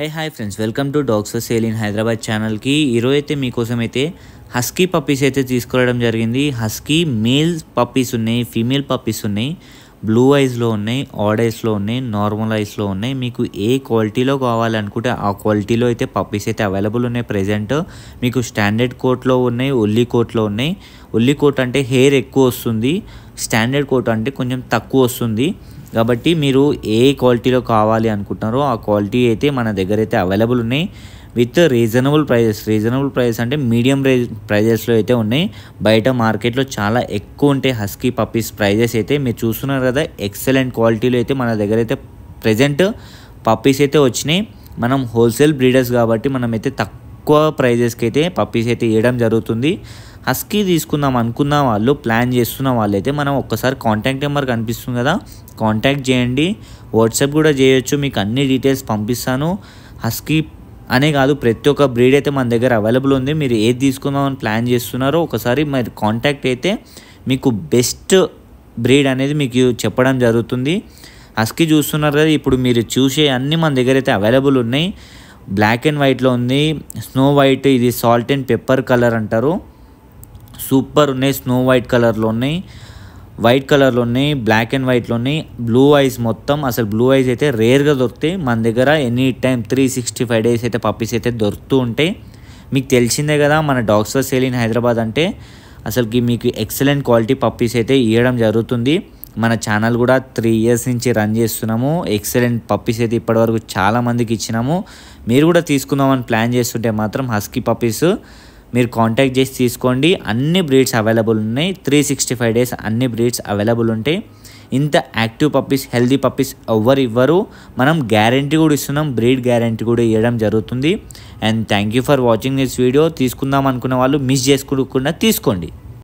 hey hi friends welcome to dogs for sale in Hyderabad ఛానల్కి ఈరోజు అయితే మీకోసం అయితే హస్కీ పప్పీస్ అయితే తీసుకురావడం జరిగింది హస్కీ మేల్ పప్పీస్ ఉన్నాయి ఫీమేల్ పప్పీస్ ఉన్నాయి బ్లూ ఐస్లో ఉన్నాయి ఆడ్ ఐస్లో ఉన్నాయి నార్మల్ ఐస్లో ఉన్నాయి మీకు ఏ క్వాలిటీలో కావాలనుకుంటే ఆ క్వాలిటీలో అయితే పప్పీస్ అయితే అవైలబుల్ ఉన్నాయి ప్రజెంట్ మీకు స్టాండర్డ్ కోట్లో ఉన్నాయి ఒల్లి కోట్లో ఉన్నాయి ఒల్లి కోట్ అంటే హెయిర్ ఎక్కువ వస్తుంది స్టాండర్డ్ కోట్ అంటే కొంచెం తక్కువ వస్తుంది కాబట్టి మీరు ఏ క్వాలిటీలో కావాలి అనుకుంటున్నారో ఆ క్వాలిటీ అయితే మన దగ్గర అయితే అవైలబుల్ ఉన్నాయి with reasonable prices reasonable prices అంటే మీడియం రేజ్ ప్రైజెస్లో అయితే ఉన్నాయి బయట మార్కెట్లో చాలా ఎక్కువ ఉంటాయి హస్కీ పప్పీస్ ప్రైజెస్ అయితే మీరు చూస్తున్నారు కదా ఎక్సలెంట్ క్వాలిటీలో అయితే మన దగ్గర అయితే ప్రజెంట్ పప్పీస్ అయితే వచ్చినాయి మనం హోల్సేల్ బ్రీడర్స్ కాబట్టి మనం అయితే తక్కువ తక్కువ ప్రైజెస్కి అయితే పప్పీస్ అయితే ఇవ్వడం జరుగుతుంది హస్కీ తీసుకుందాం అనుకున్న వాళ్ళు ప్లాన్ చేస్తున్న వాళ్ళైతే మనం ఒక్కసారి కాంటాక్ట్ నెంబర్ కనిపిస్తుంది కదా కాంటాక్ట్ చేయండి వాట్సాప్ కూడా చేయొచ్చు మీకు అన్ని డీటెయిల్స్ పంపిస్తాను హస్కీ అనే కాదు ప్రతి ఒక్క బ్రీడ్ అయితే మన దగ్గర అవైలబుల్ ఉంది మీరు ఏది తీసుకుందామని ప్లాన్ చేస్తున్నారో ఒకసారి మరి కాంటాక్ట్ అయితే మీకు బెస్ట్ బ్రీడ్ అనేది మీకు చెప్పడం జరుగుతుంది హస్కీ చూస్తున్నారు కదా ఇప్పుడు మీరు చూసే అన్నీ మన దగ్గర అయితే అవైలబుల్ ఉన్నాయి బ్లాక్ అండ్ వైట్లో ఉంది స్నో వైట్ ఇది సాల్ట్ అండ్ పెప్పర్ కలర్ అంటారు సూపర్ ఉన్నాయి స్నో వైట్ కలర్లో ఉన్నాయి వైట్ కలర్లో ఉన్నాయి బ్లాక్ అండ్ వైట్లో ఉన్నాయి బ్లూ ఐస్ మొత్తం అసలు బ్లూ ఐస్ అయితే రేర్గా దొరుకుతాయి మన దగ్గర any time three sixty five days అయితే పప్పీస్ అయితే దొరుకుతూ ఉంటాయి మీకు తెలిసిందే కదా మన dogs for sale in Hyderabad అంటే అసలుకి మీకు ఎక్సలెంట్ క్వాలిటీ పప్పీస్ అయితే ఇవ్వడం జరుగుతుంది మన ఛానల్ కూడా త్రీ ఇయర్స్ నుంచి రన్ చేస్తున్నాము ఎక్సలెంట్ పప్పీస్ అయితే ఇప్పటివరకు చాలామందికి ఇచ్చినాము మీరు కూడా తీసుకుందామని ప్లాన్ చేస్తుంటే మాత్రం హస్కీ పప్పీస్ మీరు కాంటాక్ట్ చేసి తీసుకోండి అన్ని బ్రీడ్స్ అవైలబుల్ ఉన్నాయి త్రీ సిక్స్టీ ఫైవ్ డేస్ అన్ని బ్రీడ్స్ అవైలబుల్ ఉంటాయి ఇంత యాక్టివ్ పప్పీస్ హెల్దీ పప్పీస్ ఎవ్వరు ఇవ్వరు మనం గ్యారంటీ కూడా ఇస్తున్నాం బ్రీడ్ గ్యారంటీ కూడా ఇవ్వడం జరుగుతుంది and thank you for watching this video తీసుకుందాం అనుకున్న వాళ్ళు మిస్ చేసుకోకుండా తీసుకోండి